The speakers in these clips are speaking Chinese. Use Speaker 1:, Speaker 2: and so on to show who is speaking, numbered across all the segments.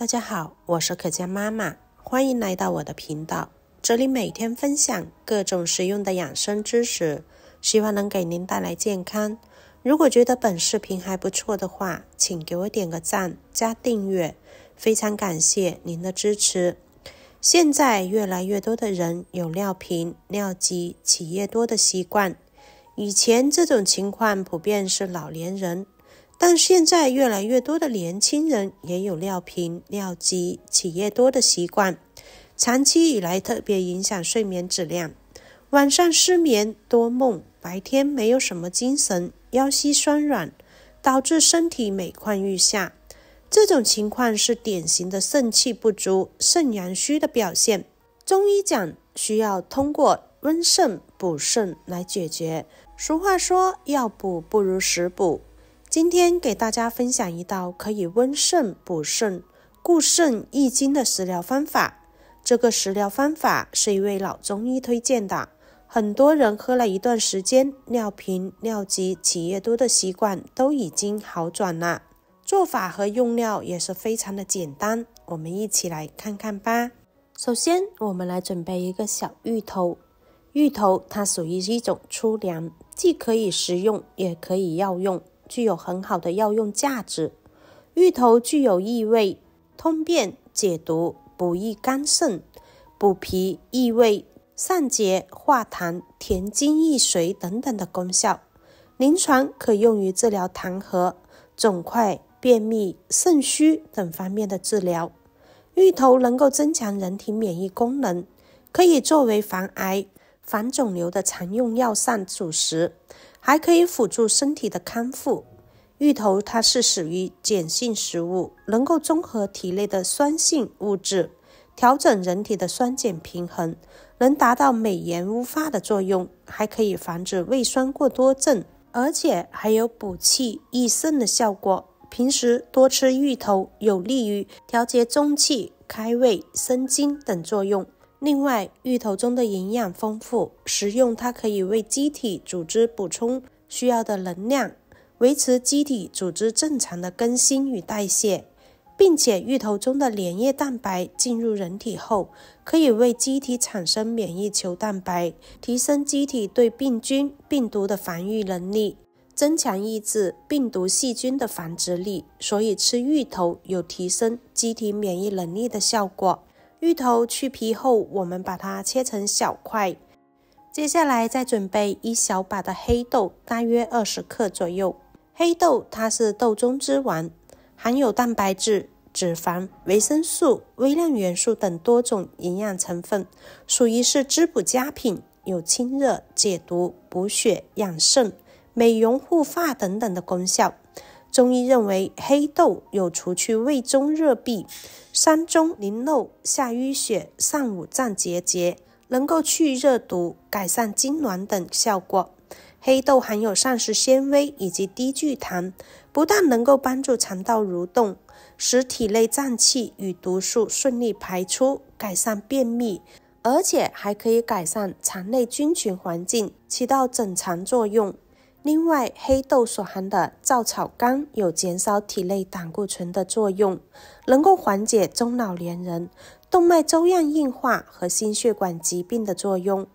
Speaker 1: 大家好，我是可嘉妈妈，欢迎来到我的频道。这里每天分享各种实用的养生知识，希望能给您带来健康。如果觉得本视频还不错的话，请给我点个赞加订阅，非常感谢您的支持。现在越来越多的人有尿频、尿急、起夜多的习惯，以前这种情况普遍是老年人。但现在越来越多的年轻人也有尿频、尿急、起夜多的习惯，长期以来特别影响睡眠质量，晚上失眠多梦，白天没有什么精神，腰膝酸软，导致身体每况愈下。这种情况是典型的肾气不足、肾阳虚的表现。中医讲，需要通过温肾、补肾来解决。俗话说，药补不如食补。今天给大家分享一道可以温肾、补肾、固肾益精的食疗方法。这个食疗方法是一位老中医推荐的，很多人喝了一段时间，尿频、尿急、起夜多的习惯都已经好转了。做法和用料也是非常的简单，我们一起来看看吧。首先，我们来准备一个小芋头。芋头它属于一种粗粮，既可以食用，也可以药用。具有很好的药用价值。芋头具有益胃、通便、解毒、补益肝肾、补脾益胃、散结化痰、填精益髓等等的功效。临床可用于治疗痰核、肿块、便秘、肾虚等方面的治疗。芋头能够增强人体免疫功能，可以作为防癌、防肿瘤的常用药膳主食。还可以辅助身体的康复。芋头它是属于碱性食物，能够中和体内的酸性物质，调整人体的酸碱平衡，能达到美颜乌发的作用，还可以防止胃酸过多症，而且还有补气益肾的效果。平时多吃芋头，有利于调节中气、开胃、生津等作用。另外，芋头中的营养丰富，食用它可以为机体组织补充需要的能量，维持机体组织正常的更新与代谢，并且芋头中的黏液蛋白进入人体后，可以为机体产生免疫球蛋白，提升机体对病菌、病毒的防御能力，增强抑制病毒、细菌的繁殖力。所以，吃芋头有提升机体免疫能力的效果。芋头去皮后，我们把它切成小块。接下来再准备一小把的黑豆，大约二十克左右。黑豆它是豆中之王，含有蛋白质、脂肪、维生素、微量元素等多种营养成分，属于是滋补佳品，有清热、解毒、补血、养肾、美容、护发等等的功效。中医认为，黑豆有除去胃中热痹、三中淋漏、下瘀血、上五脏结节，能够去热毒、改善痉挛等效果。黑豆含有膳食纤维以及低聚糖，不但能够帮助肠道蠕动，使体内脏器与毒素顺利排出，改善便秘，而且还可以改善肠内菌群环境，起到整肠作用。另外，黑豆所含的皂草苷有减少体内胆固醇的作用，能够缓解中老年人动脉粥样硬化和心血管疾病的作用。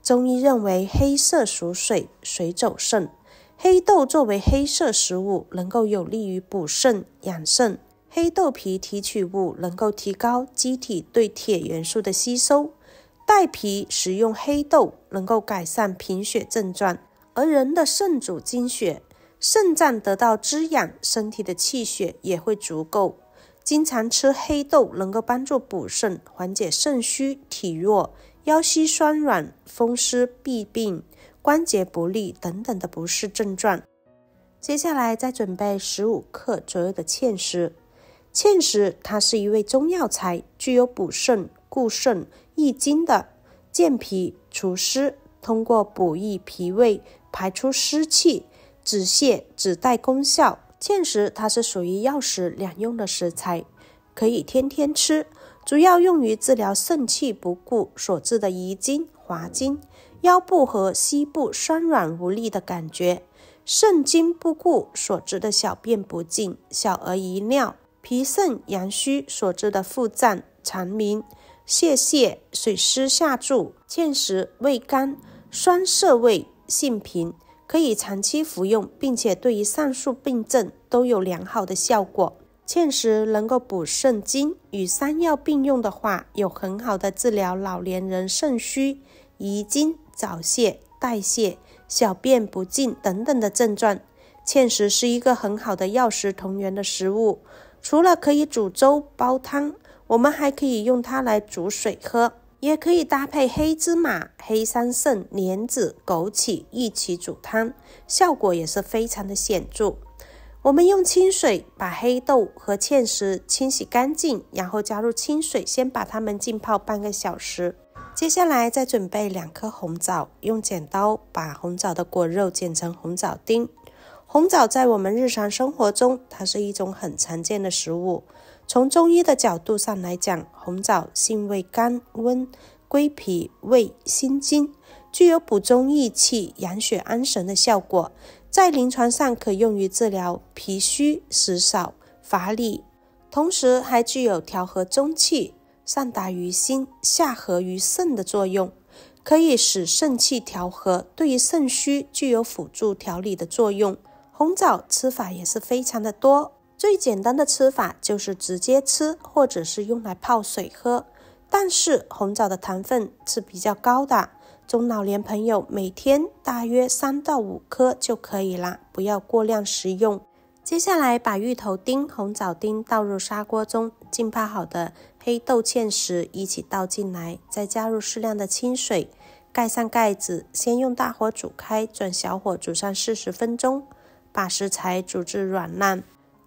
Speaker 1: 中医认为黑色属水，水走肾，黑豆作为黑色食物，能够有利于补肾养肾。黑豆皮提取物能够提高机体对铁元素的吸收，带皮食用黑豆能够改善贫血症状。而人的肾主精血，肾脏得到滋养，身体的气血也会足够。经常吃黑豆能够帮助补肾，缓解肾虚、体弱、腰膝酸软、风湿痹病、关节不利等等的不适症状。接下来再准备十五克左右的芡实，芡实它是一味中药材，具有补肾固肾、益精的，健脾除湿，通过补益脾胃。排出湿气，止泻、止带功效。芡实它是属于药食两用的食材，可以天天吃，主要用于治疗肾气不固所致的遗精、滑精、腰部和膝部酸软无力的感觉，肾精不固所致的小便不尽、小儿遗尿，脾肾阳虚所致的腹胀、肠鸣、泄泻、水湿下注。芡实味甘、酸、涩味。性平，可以长期服用，并且对于上述病症都有良好的效果。芡实能够补肾精，与山药并用的话，有很好的治疗老年人肾虚、遗精、早泄、代谢、小便不尽等等的症状。芡实是一个很好的药食同源的食物，除了可以煮粥、煲汤，我们还可以用它来煮水喝。也可以搭配黑芝麻、黑桑葚、莲子、枸杞一起煮汤，效果也是非常的显著。我们用清水把黑豆和芡实清洗干净，然后加入清水，先把它们浸泡半个小时。接下来再准备两颗红枣，用剪刀把红枣的果肉剪成红枣丁。红枣在我们日常生活中，它是一种很常见的食物。从中医的角度上来讲，红枣性味甘温，归脾胃心经，具有补中益气、养血安神的效果，在临床上可用于治疗脾虚食少、乏力，同时还具有调和中气、上达于心、下合于肾的作用，可以使肾气调和，对于肾虚具有辅助调理的作用。红枣吃法也是非常的多。最简单的吃法就是直接吃，或者是用来泡水喝。但是红枣的糖分是比较高的，中老年朋友每天大约三到五颗就可以了，不要过量食用。接下来把芋头丁、红枣丁倒入砂锅中，浸泡好的黑豆芡实一起倒进来，再加入适量的清水，盖上盖子，先用大火煮开，转小火煮上四十分钟，把食材煮至软烂。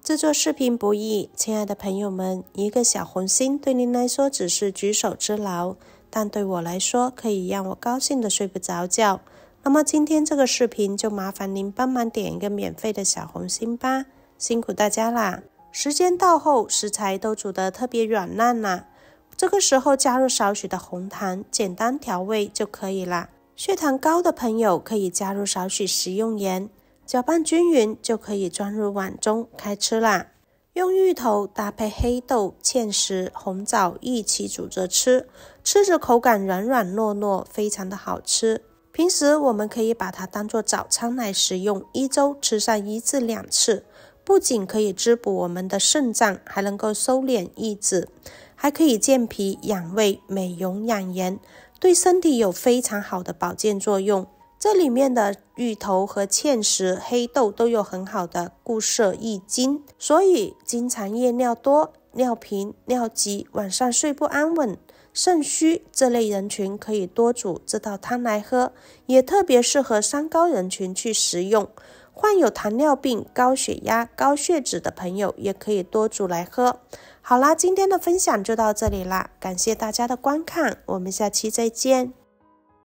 Speaker 1: 制作视频不易，亲爱的朋友们，一个小红心对您来说只是举手之劳，但对我来说可以让我高兴的睡不着觉。那么今天这个视频就麻烦您帮忙点一个免费的小红心吧，辛苦大家啦！时间到后，食材都煮的特别软烂啦，这个时候加入少许的红糖，简单调味就可以啦。血糖高的朋友可以加入少许食用盐。搅拌均匀就可以装入碗中开吃啦。用芋头搭配黑豆、芡实、红枣一起煮着吃，吃着口感软软糯糯，非常的好吃。平时我们可以把它当做早餐来食用，一周吃上一至两次，不仅可以滋补我们的肾脏，还能够收敛益制，还可以健脾养胃、美容养颜，对身体有非常好的保健作用。这里面的芋头和芡实、黑豆都有很好的固摄益精，所以经常夜尿多、尿频、尿急、晚上睡不安稳、肾虚这类人群可以多煮这道汤来喝，也特别适合三高人群去食用。患有糖尿病、高血压、高血脂的朋友也可以多煮来喝。好啦，今天的分享就到这里啦，感谢大家的观看，我们下期再见。